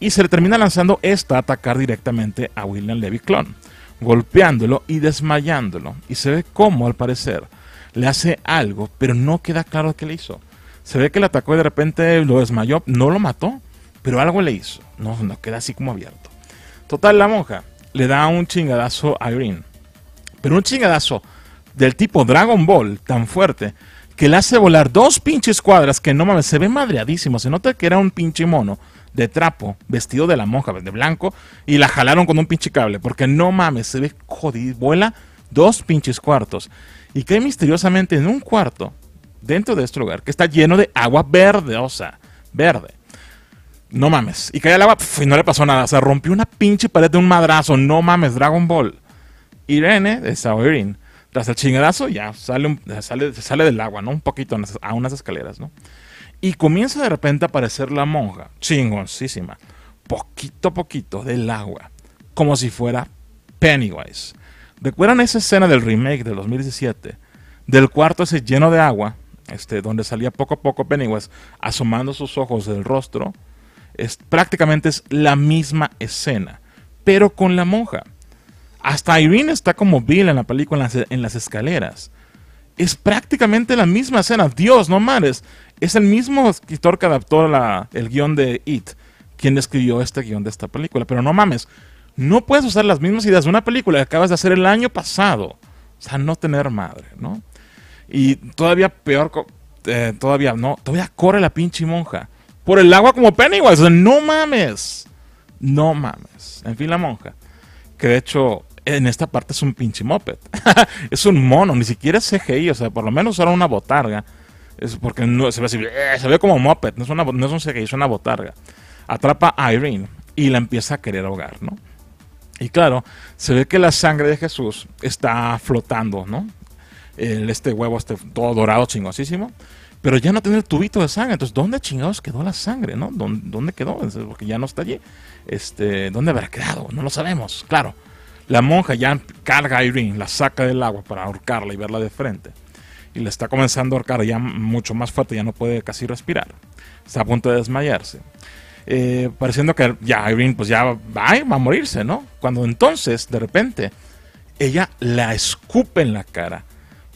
Y se le termina lanzando esta a atacar directamente a William Levy Clon, golpeándolo y desmayándolo. Y se ve cómo, al parecer, le hace algo, pero no queda claro qué le hizo. Se ve que le atacó y de repente lo desmayó, no lo mató, pero algo le hizo. No, no queda así como abierto. Total, la monja le da un chingadazo a Green. Pero un chingadazo del tipo Dragon Ball tan fuerte que le hace volar dos pinches cuadras que no mames, se ve madreadísimo. Se nota que era un pinche mono de trapo, vestido de la monja, de blanco, y la jalaron con un pinche cable. Porque no mames, se ve jodido. Vuela dos pinches cuartos. Y cae misteriosamente en un cuarto, dentro de este lugar, que está lleno de agua verdeosa verde no mames. Y cae al agua y no le pasó nada. O sea, rompió una pinche pared de un madrazo. No mames, Dragon Ball. Irene de Saoirin. Tras el chingadazo, ya sale, un, sale, sale del agua, ¿no? Un poquito a unas escaleras, ¿no? Y comienza de repente a aparecer la monja, chingoncísima, poquito a poquito del agua, como si fuera Pennywise. ¿Recuerdan esa escena del remake del 2017? Del cuarto ese lleno de agua, este, donde salía poco a poco Pennywise asomando sus ojos del rostro es, prácticamente es la misma escena, pero con la monja. Hasta Irene está como Bill en la película en las, escaleras. Es prácticamente la misma escena. Dios, no mames Es el mismo escritor que adaptó la, el guión de It, quien escribió este guión de esta película. Pero no mames, no puedes usar las mismas ideas de una película que acabas de hacer el año pasado. O sea, no tener madre, ¿no? Y todavía peor, eh, todavía no, todavía corre la pinche monja por el agua como Pennywise. O no mames. No mames. En fin, la monja. Que de hecho, en esta parte es un pinche moped. es un mono, ni siquiera es CGI. O sea, por lo menos era una botarga. Es porque se, ve así, eh, se ve como moped. No es, una, no es un CGI, es una botarga. Atrapa a Irene y la empieza a querer ahogar, ¿no? Y claro, se ve que la sangre de Jesús está flotando, ¿no? El, este huevo, este todo dorado, chingosísimo pero ya no tiene el tubito de sangre. Entonces, ¿dónde chingados quedó la sangre? ¿no? ¿Dónde, quedó? Porque ya no está allí. Este, ¿Dónde habrá quedado? No lo sabemos, claro. La monja ya carga a Irene, la saca del agua para ahorcarla y verla de frente. Y la está comenzando a ahorcar ya mucho más fuerte, ya no puede casi respirar. Está a punto de desmayarse. Eh, pareciendo que ya Irene pues ya va, va a morirse, ¿no? Cuando entonces, de repente, ella la escupe en la cara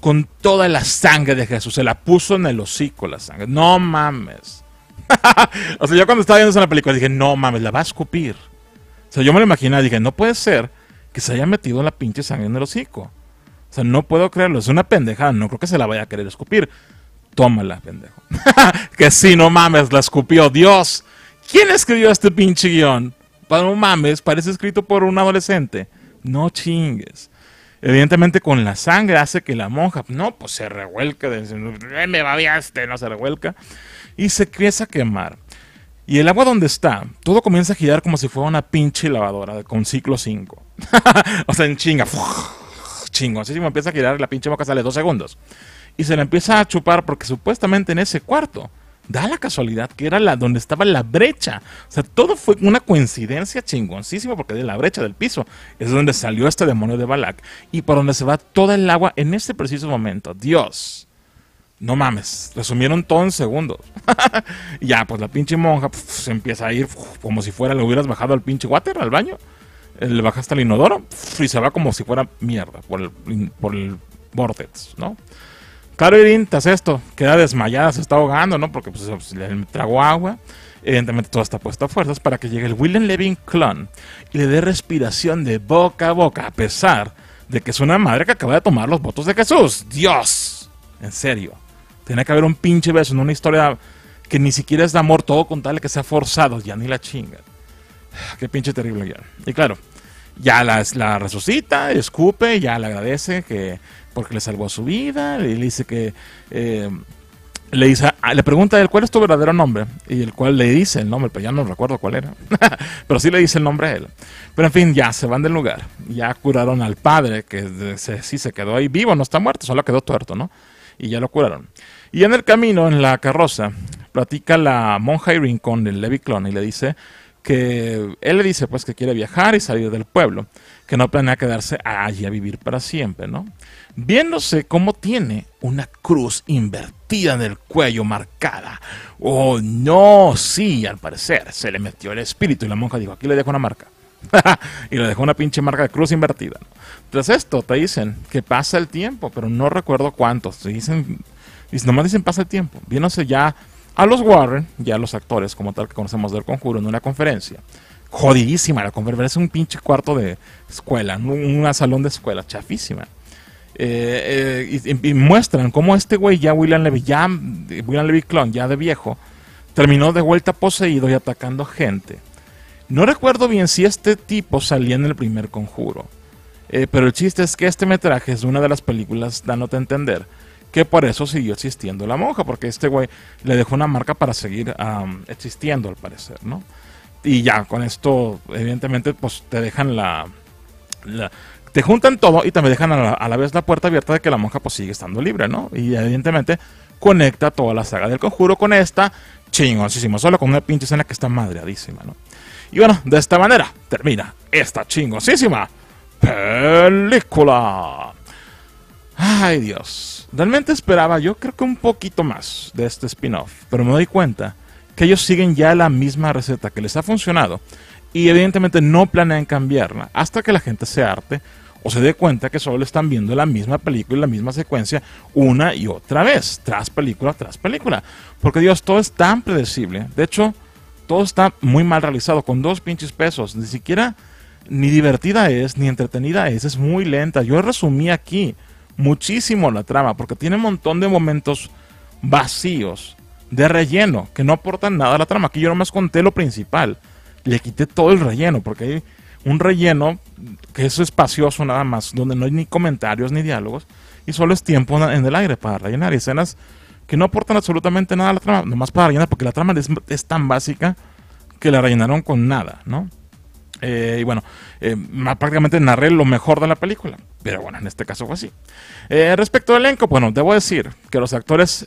con toda la sangre de Jesús. Se la puso en el hocico la sangre. No mames. o sea, yo cuando estaba viendo esa película dije, no mames, la va a escupir. O sea, yo me lo imaginaba, dije, no puede ser que se haya metido la pinche sangre en el hocico. O sea, no puedo creerlo, es una pendejada, no creo que se la vaya a querer escupir. Tómala, pendejo. que sí, no mames, la escupió Dios. ¿Quién escribió este pinche guión? No mames, parece escrito por un adolescente. No chingues evidentemente con la sangre hace que la monja, no, pues se revuelca, me babiaste, no se revuelca, y se empieza a quemar. Y el agua donde está, todo comienza a girar como si fuera una pinche lavadora con ciclo 5. o sea, en chinga, chingo, así me empieza a girar la pinche boca sale dos segundos. Y se la empieza a chupar porque supuestamente en ese cuarto da la casualidad que era la donde estaba la brecha. O sea, todo fue una coincidencia chingoncísima porque de la brecha del piso es donde salió este demonio de Balak y por donde se va toda el agua en este preciso momento. Dios. No mames, resumieron todo en segundos. ya, pues la pinche monja se empieza a ir como si fuera, le hubieras bajado al pinche water, al baño. Eh, le bajaste al inodoro y se va como si fuera mierda por el, por el vortex, ¿no? te tras esto, queda desmayada, se está ahogando, ¿no? Porque pues, pues le trago agua. Evidentemente todo está puesto a fuerzas para que llegue el William Levin clon y le dé respiración de boca a boca, a pesar de que es una madre que acaba de tomar los votos de Jesús. ¡Dios! En serio. Tiene que haber un pinche beso en una historia que ni siquiera es de amor todo con tal que sea forzado. Ya ni la chinga. Ah, qué pinche terrible ya. Y claro, ya la, la resucita, escupe, ya le agradece que porque le salvó su vida, y le dice que... Eh, le, dice, ah, le pregunta a él cuál es tu verdadero nombre y el cual le dice el nombre, pero ya no recuerdo cuál era, pero sí le dice el nombre a él. Pero en fin, ya se van del lugar, ya curaron al padre que sí se quedó ahí vivo, no está muerto, solo quedó tuerto, ¿no? Y ya lo curaron. Y en el camino, en la carroza, platica la monja Irene con el Levi Clon y le dice que él le dice pues que quiere viajar y salir del pueblo, que no planea quedarse allí a vivir para siempre, ¿no? viéndose cómo tiene una cruz invertida en el cuello marcada. Oh, no, sí, al parecer se le metió el espíritu y la monja dijo, aquí le dejo una marca. y le dejó una pinche marca de cruz invertida. Tras esto te dicen que pasa el tiempo, pero no recuerdo cuántos. Te dicen, nomás dicen pasa el tiempo. Viéndose ya a los Warren, ya a los actores como tal que conocemos del conjuro, en una conferencia jodidísima la conferencia. Es un pinche cuarto de escuela, un, salón de escuela, chafísima. Eh, eh, y, muestran cómo este güey, ya William Levy, ya William Levy Clon, ya de viejo, terminó de vuelta poseído y atacando gente. No recuerdo bien si este tipo salía en el primer conjuro. Eh, pero el chiste es que este metraje es una de las películas dándote a entender que por eso siguió existiendo la monja, porque este güey le dejó una marca para seguir existiendo, al parecer, ¿no? Y ya, con esto, evidentemente, pues te dejan la, te juntan todo y también dejan a la, vez la puerta abierta de que la monja pues sigue estando libre, ¿no? Y evidentemente conecta toda la saga del conjuro con esta, chingosísima solo con una pinche escena que está madreadísima, ¿no? Y bueno, de esta manera termina esta chingosísima película. Ay Dios, realmente esperaba yo creo que un poquito más de este spin-off, pero me doy cuenta que ellos siguen ya la misma receta que les ha funcionado y evidentemente no planean cambiarla hasta que la gente se arte o se dé cuenta que solo están viendo la misma película y la misma secuencia una y otra vez, tras película tras película. Porque Dios, todo es tan predecible. De hecho, todo está muy mal realizado, con dos pinches pesos. Ni siquiera ni divertida es, ni entretenida es, es muy lenta. Yo resumí aquí muchísimo la trama, porque tiene un montón de momentos vacíos, de relleno, que no aportan nada a la trama. Aquí yo nomás conté lo principal. Le quité todo el relleno, porque ahí un relleno que es espacioso nada más, donde no hay ni comentarios ni diálogos, y solo es tiempo en el aire para rellenar. Y escenas que no aportan absolutamente nada a la trama, nomás para rellenar, porque la trama es, tan básica que la rellenaron con nada, ¿no? Eh, y bueno, eh, prácticamente narré lo mejor de la película. Pero bueno, en este caso fue así. Eh, respecto al elenco, bueno, debo decir que los actores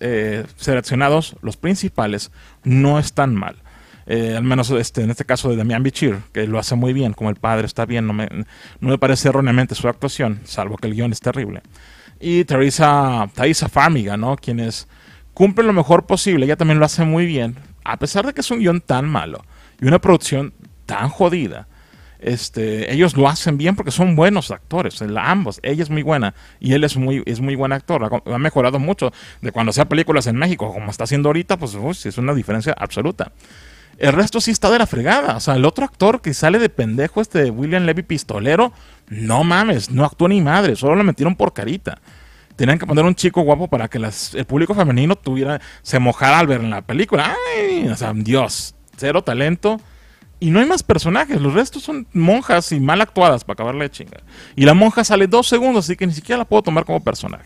seleccionados, los principales, no están mal. Eh, al menos este, en este caso de Damián Bichir, que lo hace muy bien, como el padre está bien, no me, no me parece erróneamente su actuación, salvo que el guión es terrible. Y Teresa, Farmiga, ¿no? Quienes cumplen lo mejor posible, ella también lo hace muy bien, a pesar de que es un guión tan malo y una producción tan jodida. Este, ellos lo hacen bien porque son buenos actores, ambos. Ella es muy buena y él es muy, es muy buen actor. Ha, mejorado mucho de cuando hacía películas en México, como está haciendo ahorita, pues es una diferencia absoluta. El resto sí está de la fregada. O sea, el otro actor que sale de pendejo, este William Levy Pistolero, no mames, no actuó ni madre, solo la metieron por carita. Tenían que poner un chico guapo para que el público femenino tuviera, se mojara al ver en la película. ¡Ay! O sea, Dios, cero talento. Y no hay más personajes, los restos son monjas y mal actuadas para acabar de chinga. Y la monja sale dos segundos, así que ni siquiera la puedo tomar como personaje.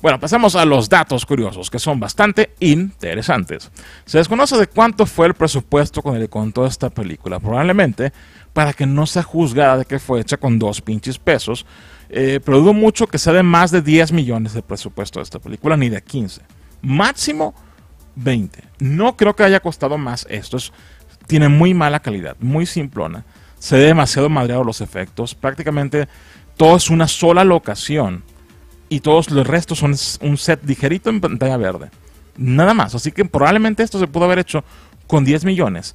Bueno, pasemos a los datos curiosos, que son bastante interesantes. Se desconoce de cuánto fue el presupuesto con el que contó esta película, probablemente para que no sea juzgada de que fue hecha con dos pinches pesos, eh, pero dudo mucho que sea de más de 10 millones de presupuesto de esta película, ni de 15. Máximo 20. No creo que haya costado más esto, tiene muy mala calidad, muy simplona, se ve demasiado madreado los efectos, prácticamente todo es una sola locación y todos los restos son un set ligerito en pantalla verde. Nada más. Así que probablemente esto se pudo haber hecho con 10 millones.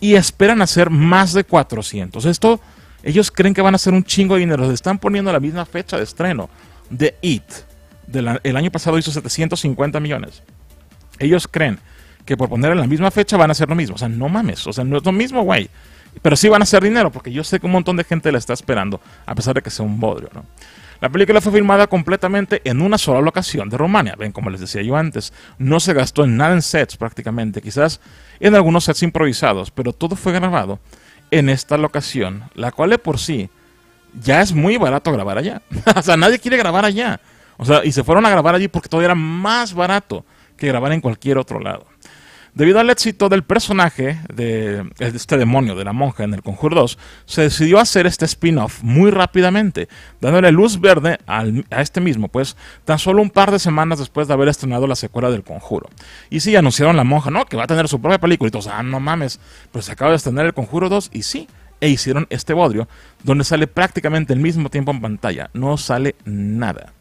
Y esperan hacer más de 400. Esto, ellos creen que van a hacer un chingo de dinero. Se están poniendo la misma fecha de estreno de It. el año pasado hizo 750 millones. Ellos creen que por poner en la misma fecha van a hacer lo mismo. O sea, no mames. O sea, no es lo mismo, güey. Pero sí van a hacer dinero, porque yo sé que un montón de gente la está esperando, a pesar de que sea un bodrio, ¿no? La película fue filmada completamente en una sola locación de Rumania. Ven, como les decía yo antes, no se gastó en nada en sets prácticamente, quizás en algunos sets improvisados, pero todo fue grabado en esta locación, la cual de por sí ya es muy barato grabar allá. o sea, nadie quiere grabar allá. O sea, y se fueron a grabar allí porque todo era más barato que grabar en cualquier otro lado. Debido al éxito del personaje de este demonio, de la monja en el Conjuro 2, se decidió hacer este spin-off muy rápidamente, dándole luz verde a este mismo, pues tan solo un par de semanas después de haber estrenado la secuela del Conjuro. Y sí, anunciaron la monja, ¿no? Que va a tener su propia película. Y todos, ah, no mames, pues se acaba de estrenar el Conjuro 2 y sí, e hicieron este bodrio, donde sale prácticamente el mismo tiempo en pantalla, no sale nada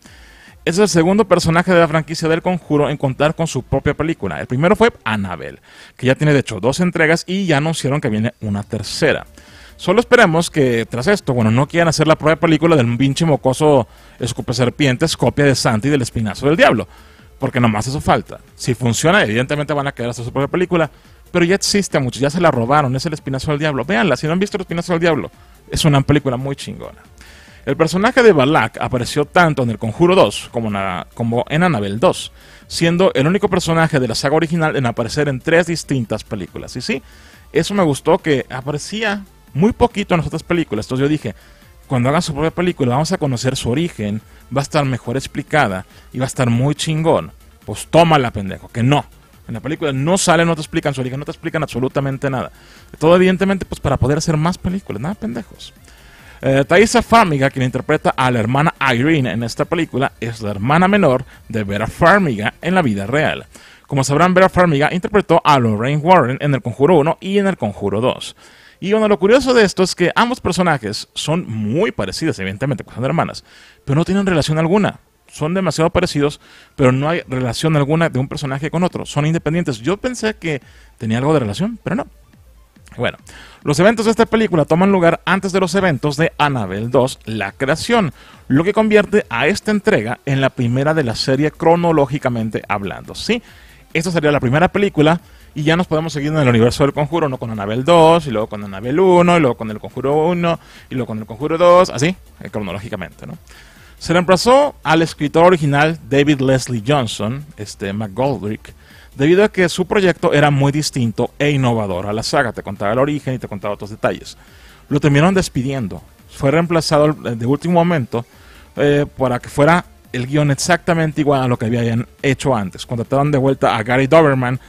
es el segundo personaje de la franquicia del conjuro en contar con su propia película. El primero fue Annabelle, que ya tiene de hecho dos entregas y ya anunciaron que viene una tercera. Solo esperemos que tras esto, bueno, no quieran hacer la propia película del pinche mocoso escupe serpientes, copia de Santi del espinazo del diablo. Porque nomás eso falta. Si funciona, evidentemente van a quedar hasta su propia película. Pero ya existe, muchos ya se la robaron, es el espinazo del diablo. Véanla, si no han visto el espinazo del diablo, es una película muy chingona. El personaje de Balak apareció tanto en El Conjuro 2 como en, Annabelle 2, siendo el único personaje de la saga original en aparecer en tres distintas películas. Y sí, eso me gustó que aparecía muy poquito en las otras películas. Entonces yo dije, cuando hagan su propia película vamos a conocer su origen, va a estar mejor explicada y va a estar muy chingón. Pues tómala, pendejo, que no. En la película no sale, no te explican su origen, no te explican absolutamente nada. Todo evidentemente pues para poder hacer más películas, nada, pendejos. Eh, Thaisa Farmiga, quien interpreta a la hermana Irene en esta película, es la hermana menor de Vera Farmiga en la vida real. Como sabrán, Vera Farmiga interpretó a Lorraine Warren en El Conjuro 1 y en El Conjuro 2. Y bueno, lo curioso de esto es que ambos personajes son muy parecidos, evidentemente, porque son hermanas, pero no tienen relación alguna. Son demasiado parecidos, pero no hay relación alguna de un personaje con otro. Son independientes. Yo pensé que tenía algo de relación, pero no. Bueno, los eventos de esta película toman lugar antes de los eventos de Annabelle 2, La Creación, lo que convierte a esta entrega en la primera de la serie cronológicamente hablando. Sí, esta sería la primera película y ya nos podemos seguir en el universo del conjuro, no con Annabelle 2, y luego con Annabelle 1, y luego con el conjuro 1, y luego con el conjuro 2, así, eh, cronológicamente, ¿no? Se reemplazó al escritor original David Leslie Johnson, este McGoldrick, debido a que su proyecto era muy distinto e innovador a la saga. Te contaba el origen y te contaba otros detalles. Lo terminaron despidiendo. Fue reemplazado eh, de último momento eh, para que fuera el guión exactamente igual a lo que habían hecho antes. Contrataron de vuelta a Gary Doberman,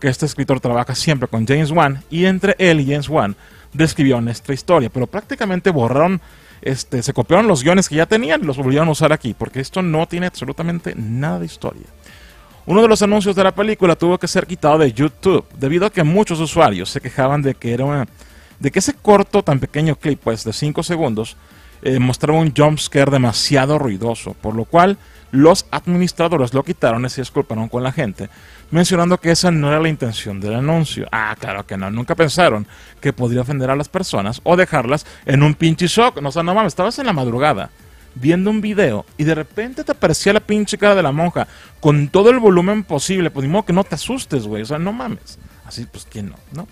que este escritor trabaja siempre con James Wan, y entre él y James Wan describió nuestra historia, pero prácticamente borraron, este, se copiaron los guiones que ya tenían y los volvieron a usar aquí, porque esto no tiene absolutamente nada de historia. Uno de los anuncios de la película tuvo que ser quitado de YouTube debido a que muchos usuarios se quejaban de que era de que ese corto tan pequeño clip, pues, de 5 segundos, eh, mostraba un jumpscare demasiado ruidoso, por lo cual los administradores lo quitaron y se disculparon con la gente, mencionando que esa no era la intención del anuncio. Ah, claro que no, nunca pensaron que podría ofender a las personas o dejarlas en un pinche shock. No, o sea, no mames, estabas en la madrugada viendo un video y de repente te aparecía la pinche cara de la monja con todo el volumen posible, pues ni modo que no te asustes, güey, o sea, no mames. Así, pues, ¿quién no? ¿No?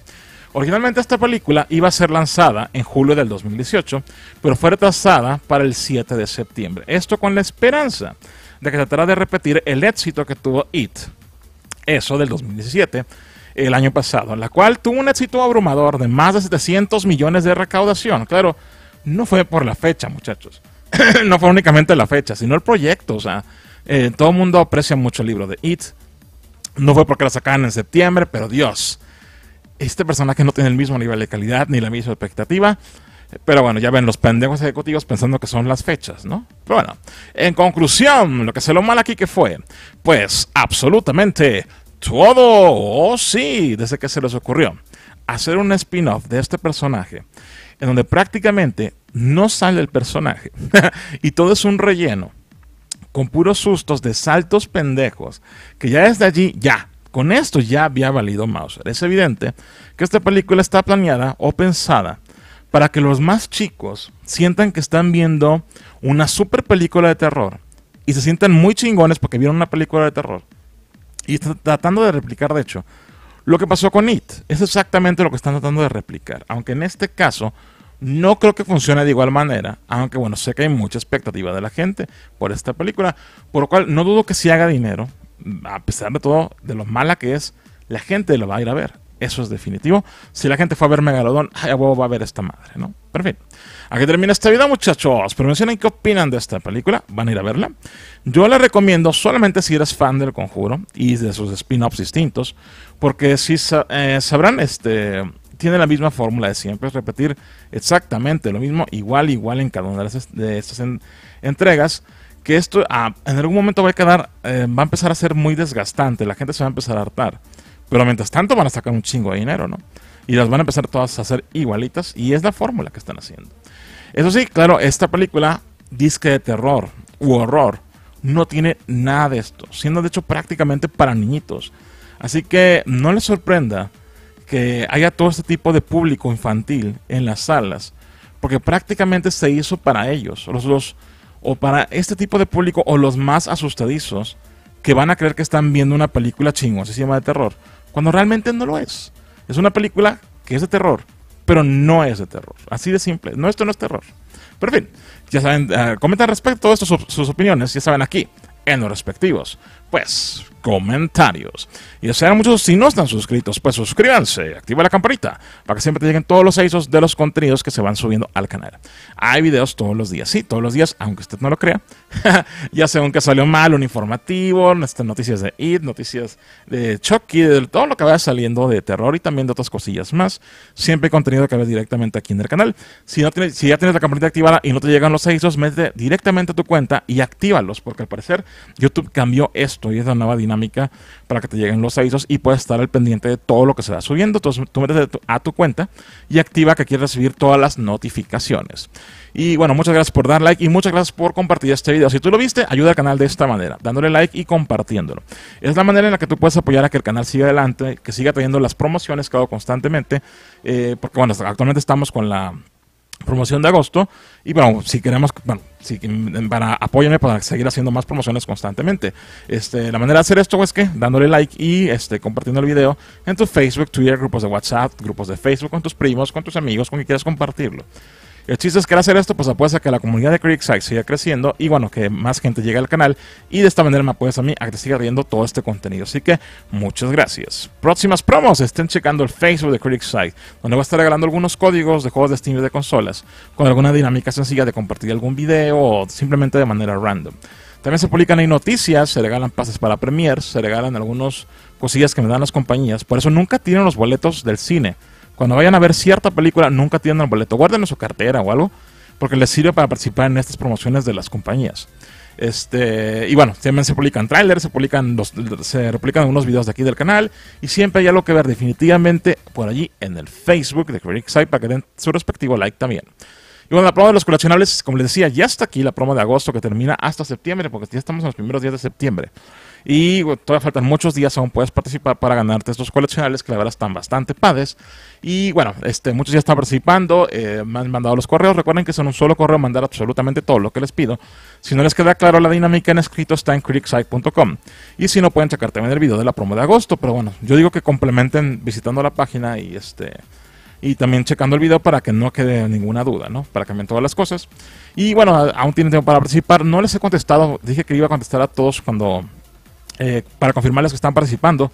Originalmente esta película iba a ser lanzada en julio del 2018, pero fue retrasada para el 7 de septiembre. Esto con la esperanza de que tratara de repetir el éxito que tuvo It, eso del 2017, el año pasado, la cual tuvo un éxito abrumador de más de 700 millones de recaudación. Claro, no fue por la fecha, muchachos. no fue únicamente la fecha, sino el proyecto. O sea, eh, todo el mundo aprecia mucho el libro de It. No fue porque la sacaran en septiembre, pero Dios, este personaje no tiene el mismo nivel de calidad ni la misma expectativa. Pero bueno, ya ven los pendejos ejecutivos pensando que son las fechas, ¿no? Pero bueno, en conclusión, lo que se lo mal aquí que fue, pues absolutamente todo, oh, sí, desde que se les ocurrió hacer un spin-off de este personaje, en donde prácticamente no sale el personaje y todo es un relleno con puros sustos de saltos pendejos que ya desde allí ya con esto ya había valido Mauser. Es evidente que esta película está planeada o pensada para que los más chicos sientan que están viendo una super película de terror y se sientan muy chingones porque vieron una película de terror. Y están tratando de replicar, de hecho, lo que pasó con It. Es exactamente lo que están tratando de replicar. Aunque en este caso no creo que funcione de igual manera, aunque bueno, sé que hay mucha expectativa de la gente por esta película, por lo cual no dudo que si haga dinero, a pesar de todo, de lo mala que es, la gente lo va a ir a ver. Eso es definitivo. Si la gente fue a ver Megalodón, a huevo va a ver esta madre, ¿no? Perfecto. Aquí termina esta vida, muchachos. Pero mencionen qué opinan de esta película. ¿Van a ir a verla? Yo la recomiendo solamente si eres fan del conjuro y de sus spin-offs distintos. Porque si eh, sabrán, este tiene la misma fórmula de siempre, es repetir exactamente lo mismo, igual, igual en cada una de, estas entregas, que esto ah, en algún momento va a quedar, eh, va a empezar a ser muy desgastante, la gente se va a empezar a hartar, pero mientras tanto van a sacar un chingo de dinero, ¿no? Y las van a empezar todas a hacer igualitas y es la fórmula que están haciendo. Eso sí, claro, esta película, disque de terror u horror, no tiene nada de esto, siendo de hecho prácticamente para niñitos. Así que no les sorprenda que haya todo este tipo de público infantil en las salas, porque prácticamente se hizo para ellos, los, dos, o para este tipo de público, o los más asustadizos, que van a creer que están viendo una película se llama de terror, cuando realmente no lo es. Es una película que es de terror, pero no es de terror. Así de simple. No, esto no es terror. Pero en fin, ya saben, comenten ah, comentan respecto a esto sus, sus opiniones, ya saben aquí, en los respectivos pues, comentarios. Y sea, muchos, si no están suscritos, pues suscríbanse, activa la campanita para que siempre te lleguen todos los avisos de los contenidos que se van subiendo al canal. Hay videos todos los días, sí, todos los días, aunque usted no lo crea. ya sea un que salió mal, un informativo, este, noticias de IT, noticias de Chucky, de todo lo que vaya saliendo de terror y también de otras cosillas más. Siempre hay contenido que ves directamente aquí en el canal. Si, no tienes, si ya tienes la campanita activada y no te llegan los avisos, mete directamente a tu cuenta y actívalos, porque al parecer YouTube cambió esto es la nueva dinámica para que te lleguen los avisos y puedas estar al pendiente de todo lo que se va subiendo. Entonces tú metes a tu cuenta y activa que quieres recibir todas las notificaciones. Y bueno, muchas gracias por dar like y muchas gracias por compartir este video. Si tú lo viste, ayuda al canal de esta manera, dándole like y compartiéndolo. Es la manera en la que tú puedes apoyar a que el canal siga adelante, que siga trayendo las promociones que hago constantemente, eh, porque bueno, actualmente estamos con la promoción de agosto. Y bueno, si queremos, bueno, si, mm, para, apóyame para seguir haciendo más promociones constantemente. Este, la manera de hacer esto es que dándole like y este, compartiendo el video en tu Facebook, Twitter, grupos de WhatsApp, grupos de Facebook, con tus primos, con tus amigos, con quien quieras compartirlo. El chiste es que al hacer esto, pues apuesta a que la comunidad de site siga creciendo y bueno, que más gente llegue al canal y de esta manera me apoyas a mí a que siga riendo todo este contenido. Así que muchas gracias. Próximas promos, estén checando el Facebook de Creekside, donde va a estar regalando algunos códigos de juegos de Steam y de consolas, con alguna dinámica sencilla de compartir algún video o simplemente de manera random. También se publican ahí noticias, se regalan pases para premiers, se regalan algunas cosillas que me dan las compañías. Por eso nunca tienen los boletos del cine. Cuando vayan a ver cierta película, nunca tienen el boleto. Guárdenlo en su cartera o algo, porque les sirve para participar en estas promociones de las compañías. Este, y bueno, también se publican trailers, se publican los, se replican unos videos de aquí del canal. Y siempre hay algo que ver definitivamente por allí en el Facebook de Critic para que den su respectivo like también. Y bueno, la promo de los coleccionables, como les decía, ya está aquí la promo de agosto que termina hasta septiembre, porque ya estamos en los primeros días de septiembre. Y todavía faltan muchos días, aún puedes participar para ganarte estos coleccionales que la verdad están bastante padres. Y bueno, este, muchos ya están participando, eh, me han mandado los correos. Recuerden que son un solo correo mandar absolutamente todo lo que les pido. Si no les queda claro la dinámica en escrito, está en puntocom Y si no, pueden checar también el video de la promo de agosto. Pero bueno, yo digo que complementen visitando la página y este y también checando el video para que no quede ninguna duda, ¿no? Para vean todas las cosas. Y bueno, aún tienen tiempo para participar. No les he contestado, dije que iba a contestar a todos cuando eh, para confirmarles que están participando.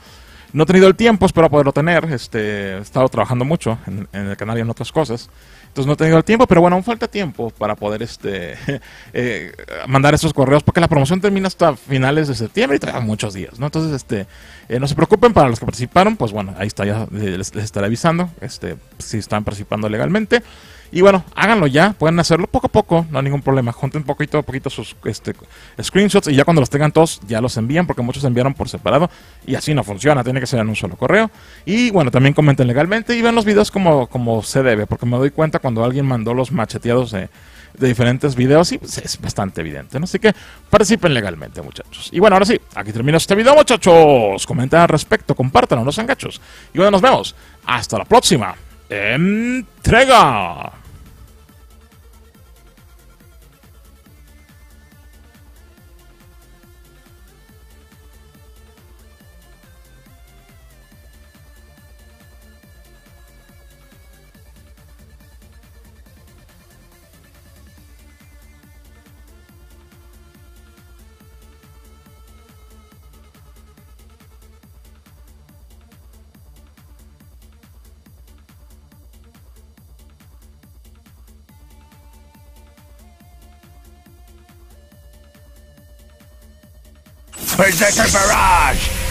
No he tenido el tiempo, espero poderlo tener. Este, he estado trabajando mucho en, el canal y en otras cosas. Entonces no he tenido el tiempo, pero bueno, aún falta tiempo para poder este, eh, mandar esos correos, porque la promoción termina hasta finales de septiembre y trae muchos días, ¿no? Entonces, este, eh, no se preocupen, para los que participaron, pues bueno, ahí está, ya les, estaré avisando este, si están participando legalmente. Y bueno, háganlo ya, pueden hacerlo poco a poco, no hay ningún problema. Junten poquito a poquito sus este, screenshots y ya cuando los tengan todos, ya los envían, porque muchos enviaron por separado y así no funciona, tiene que ser en un solo correo. Y bueno, también comenten legalmente y vean los videos como, como se debe, porque me doy cuenta cuando alguien mandó los macheteados de, diferentes videos y pues, es bastante evidente, ¿no? Así que participen legalmente, muchachos. Y bueno, ahora sí, aquí termina este video, muchachos. Comenten al respecto, compártanlo, no sean Y bueno, nos vemos. Hasta la próxima. 엠 드래곤 Berserker Barrage!